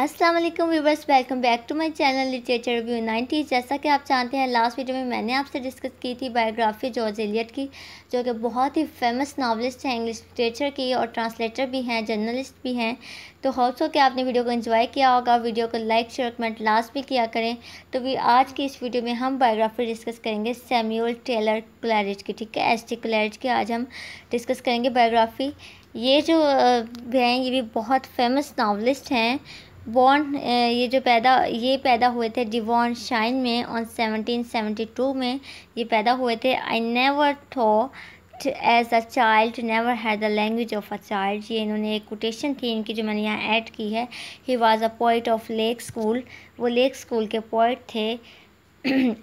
अस्सलाम वालेकुम viewers welcome back to my channel literature review nineties जैसा कि आप जानते हैं लास्ट वीडियो में मैंने आपसे डिस्कस की थी बायोग्राफी जॉर्ज एलियट की जो कि बहुत ही फेमस नावलिस्ट हैं इंग्लिश लिटरेचर की और ट्रांसलेटर भी हैं जर्नलिस्ट भी हैं तो होप्स हो कि आपने वीडियो को इन्जॉय किया होगा वीडियो को लाइक शेयर कमेंट लास्ट भी किया करें तो भी आज की इस वीडियो में हम बायोग्राफी डिस्कस करेंगे सैम्यूल टेलर क्लैरिज की ठीक है एस टी क्लैरिज की आज हम डिस्कस करेंगे बायोग्राफी ये जो हैं ये भी बहुत फेमस नावलिस्ट हैं बॉन्ड ये जो पैदा ये पैदा हुए थे डिवॉन शाइन में सेवेंटी 1772 में ये पैदा हुए थे I never thought as a child never had the language of a child ये इन्होंने एक कोटेशन थी इनकी जो मैंने यहाँ ऐड की है he was a poet of Lake School वो लेक स्कूल के पोइट थे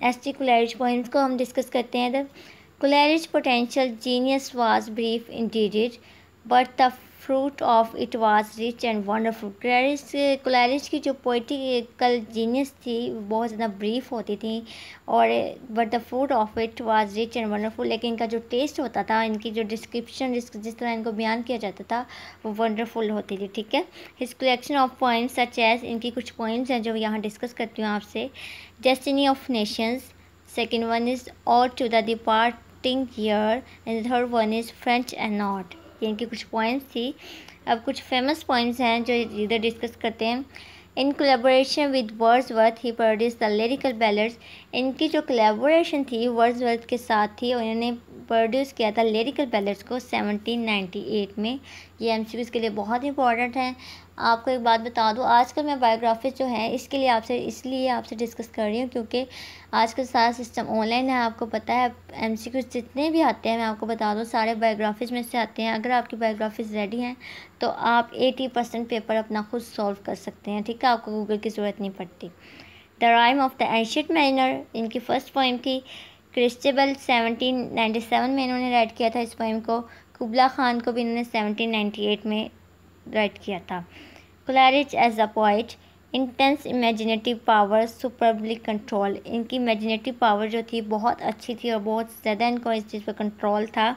एस टी कुलैरिज पॉइंट्स को हम डिस्कस करते हैं इधर Coleridge potential genius was brief indeed but the fruit of it was rich and wonderful Coleridge Coleridge की जो पोइटिकल जीनियस थी बहुत ज़्यादा ब्रीफ होती थी और but the fruit of it was rich and wonderful लेकिन इनका जो टेस्ट होता था इनकी जो डिस्क्रिप्शन जिस तरह इनको बयान किया जाता था वो वंडरफुल होती थी ठीक है इस collection of points such as इनकी कुछ पॉइंट्स हैं जो यहाँ डिस्कस करती हूँ आपसे destiny of nations second one is ode to the departing year and third one is France an ode इनकी कुछ पॉइंट्स थी अब कुछ फेमस पॉइंट्स हैं जो इधर डिस्कस करते हैं in collaboration with Wordsworth he produce the lyrical ballads इनकी जो कोलेबोरेशन थी वर्ड्स वर्थ के साथ थी और इन्होंने प्रोड्यूस किया था लिरिकल बैलेट्स को 1798 में ये एम के लिए बहुत इंपॉर्टेंट है आपको एक बात बता दूँ आजकल मैं बायोग्राफी जो है इसके लिए आपसे इसलिए आपसे डिस्कस कर रही हूँ क्योंकि आजकल सारा सिस्टम ऑनलाइन है आपको पता है एम सी जितने भी आते हैं मैं आपको बता दूँ सारे बायोग्राफीज में से आते हैं अगर आपकी बायोग्राफीज रेडी हैं तो आप एटी परसेंट पेपर अपना खुद सॉल्व कर सकते हैं ठीक है आपको गूगल की ज़रूरत नहीं पड़ती the rime of the ancient mariner इनकी फ़र्स्ट पॉइंट थी क्रिस्टेबल 1797 में इन्होंने राइट किया था इस पोइम को कुबला खान को भी इन्होंने 1798 में राइट किया था Coleridge as a poet intense imaginative power superbly control इनकी इमेजिनेटिव पावर जो थी बहुत अच्छी थी और बहुत ज़्यादा इनको इस चीज़ पर कंट्रोल था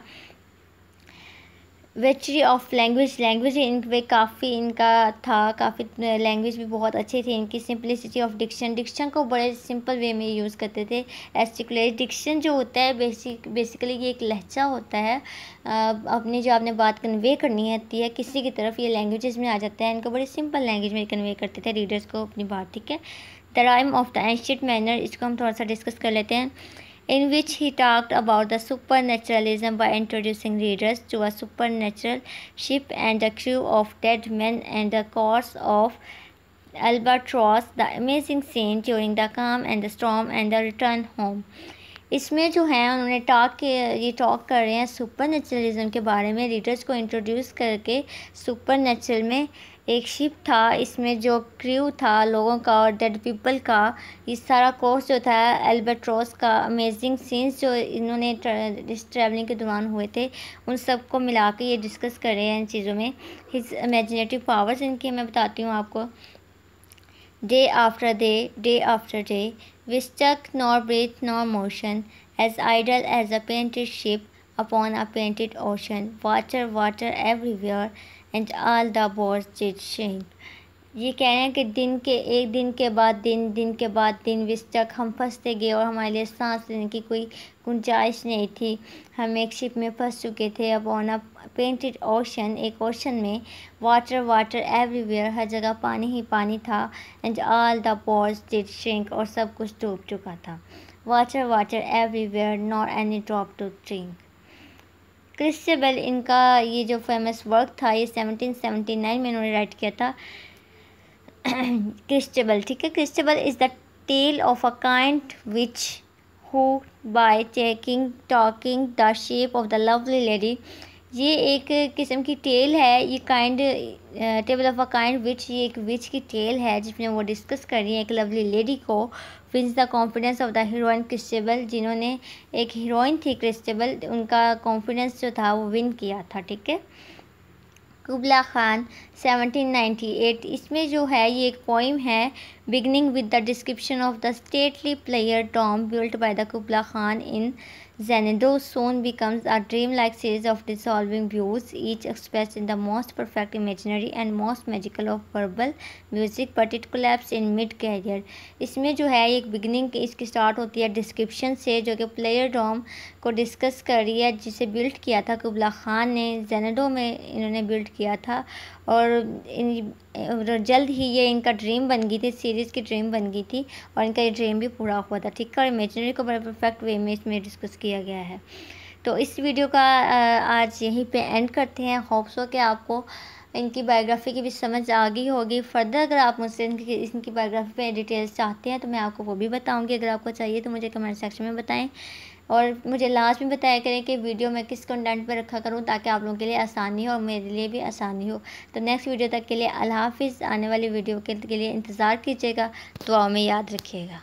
वेचरी ऑफ लैंग्वेज लैंग्वेज इन पे काफ़ी इनका था काफ़ी लैंग्वेज भी बहुत अच्छी थी इनकी सिंपलिसिटी ऑफ डिक्शन डिक्शन को बड़े सिंपल वे में यूज़ करते थे एस्टिकुलर डिक्शन जो होता है बेसिक बेसिकली ये एक लहजा होता है अपनी जो आपने बात कन्वे करनी होती है किसी की तरफ ये लैंग्वेज में आ जाता है इनको बड़ी सिंपल लैंग्वेज में कन्वे करते थे रीडर्स को अपनी बात ठीक है the rime of the ancient mariner इसको हम थोड़ा सा डिस्कस कर लेते हैं in which he talked about the supernaturalism by introducing readers to a supernatural ship and a crew of dead men and the course of albatross, the amazing scene during the calm and the storm and the return home. इसमें जो है उन्होंने talk के ये talk कर रहे हैं super नेचुरलिज़म के बारे में रीडर्स को इंट्रोड्यूस करके सुपर नेचुरल में एक शिप था इसमें जो क्रू था लोगों का और डेड पीपल का ये सारा कोर्स जो था एल्बर्ट्रोस का अमेजिंग सीन्स जो इन्होंने इस ट्रैवलिंग के दौरान हुए थे उन सबको मिला के ये डिस्कस कर रहे हैं इन चीज़ों में हिज इमेजिनेटिव पावर्स इनके मैं बताती हूँ आपको day after day, day after day, we stuck nor breath nor motion, as idle as a painted ship upon a painted ocean, water, water everywhere, and all the boards did shake. ये कह रहे हैं कि दिन के एक दिन के बाद दिन दिन के बाद दिन विस तक हम फंसते गए और हमारे लिए सांस लेने की कोई गुंजाइश नहीं थी हम एक शिप में फंस चुके थे अब ऑन अ पेंटेड ओशन एक ओशन में वाटर वाटर एवरीवेयर हर जगह पानी ही पानी था and all the boards did shrink और सब कुछ डूब चुका था water water everywhere not any drop to drink Christabel इनका ये जो फेमस वर्क था ये नाइन में इन्होंने राइट किया था क्रिस्टेबल ठीक है Christabel is the tale of a kind witch who by checking talking the shape of the lovely lady ये एक किस्म की टेल है ये kind table of a kind witch ये एक विच की टेल है जिसमें वो डिस्कस कर रही है एक लवली लेडी को wins the confidence of the heroine Christabel जिन्होंने एक हीरोइन थी क्रिस्टेबल उनका कॉन्फिडेंस जो था वो विन किया था ठीक है कुबला ख़ान 1798 इसमें जो है ये एक पोइम है beginning with the description of the stately pleasure dome built by the Kubla Khan in Zenidozone becomes a dreamlike series of dissolving views, each expressed in the most perfect imaginary and most magical of verbal music, but it collapses in mid career. इसमें जो है एक beginning इसकी start होती है description से जो कि प्लेयर डॉम को डिस्कस कर रही है जिसे बिल्ड किया था कुबला खान ने जेनेडो में इन्होंने बिल्ड किया था और जल्द ही ये इनका ड्रीम बन गई थी सीरीज़ की ड्रीम बन गई थी और इनका ये ड्रीम भी पूरा हुआ था ठीक है और इमेजनरी को बड़े परफेक्ट वे में इसमें डिस्कस किया गया है तो इस वीडियो का आज यहीं पे एंड करते हैं होप्स हो कि आपको इनकी बायोग्राफी की भी समझ आ गई होगी फर्दर अगर आप मुझसे इनकी इनकी बायोग्राफी पे डिटेल्स चाहते हैं तो मैं आपको वो भी बताऊंगी अगर आपको चाहिए तो मुझे कमेंट सेक्शन में बताएं और मुझे लास्ट में बताया करें कि वीडियो मैं किस कंटेंट पर रखा करूँ ताकि आप लोगों के लिए आसानी हो और मेरे लिए भी आसानी हो तो नेक्स्ट वीडियो तक के लिए अल्लाह हाफिज़ आने वाली वीडियो के लिए इंतज़ार कीजिएगा दुआ में याद रखिएगा